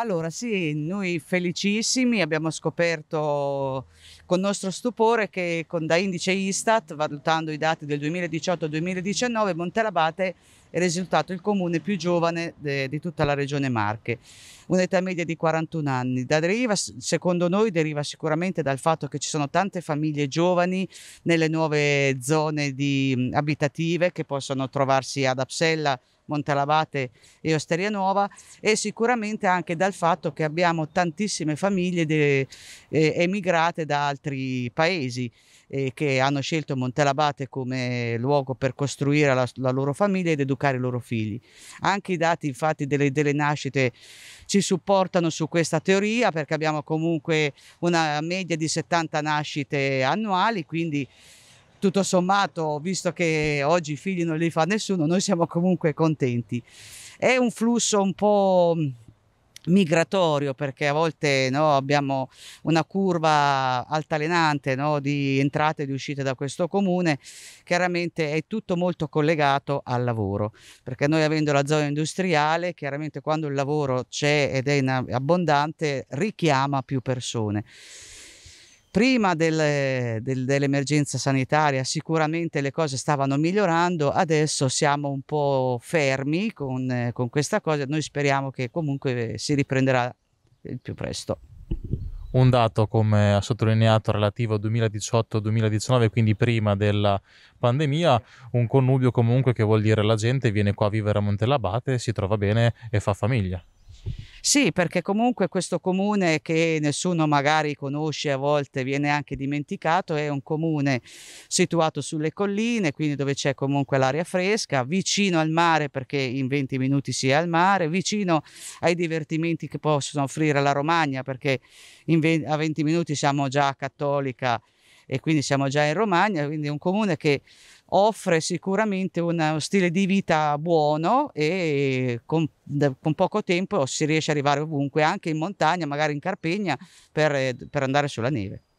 Allora sì, noi felicissimi abbiamo scoperto con nostro stupore che con, da indice Istat, valutando i dati del 2018-2019, Montelabate è risultato il comune più giovane de, di tutta la regione Marche, un'età media di 41 anni. Da deriva, secondo noi deriva sicuramente dal fatto che ci sono tante famiglie giovani nelle nuove zone di, abitative che possono trovarsi ad Apsella, Montalavate e Osteria Nuova e sicuramente anche dal fatto che abbiamo tantissime famiglie de, eh, emigrate da altri paesi eh, che hanno scelto Montalabate come luogo per costruire la, la, loro famiglia ed educare i loro figli. Anche i dati infatti delle, delle nascite ci supportano su questa teoria perché abbiamo comunque una media di 70 nascite annuali, quindi tutto sommato, visto che oggi i figli non li fa nessuno, noi siamo comunque contenti. È un flusso un po' mm, migratorio perché a volte no, abbiamo una curva altalenante no, di entrate e di uscite da questo comune, chiaramente è tutto molto collegato al lavoro, perché noi avendo la zona industriale, chiaramente quando il lavoro c'è ed è abbondante, richiama più persone prima del, del, dell'emergenza sanitaria sicuramente le cose stavano migliorando, adesso siamo un po' fermi con, con questa cosa, noi speriamo che comunque si riprenderà il più presto. Un dato, come ha sottolineato, relativo al 2018-2019, quindi prima della pandemia, un connubio comunque che vuol dire la gente viene qua a vivere a Montelabate, si trova bene e fa famiglia. Sì, perché comunque questo comune che nessuno magari conosce, a volte viene anche dimenticato, è un comune situato sulle colline, quindi dove c'è comunque l'aria fresca, vicino al mare perché in 20 minuti si è al mare, vicino ai divertimenti che possono offrire la Romagna perché 20, a 20 minuti siamo già a Cattolica e quindi siamo già in Romagna, quindi è un comune che offre sicuramente uno stile di vita buono e con, con, poco tempo si riesce ad arrivare ovunque, anche in montagna, magari in Carpegna, per, eh, per andare sulla neve.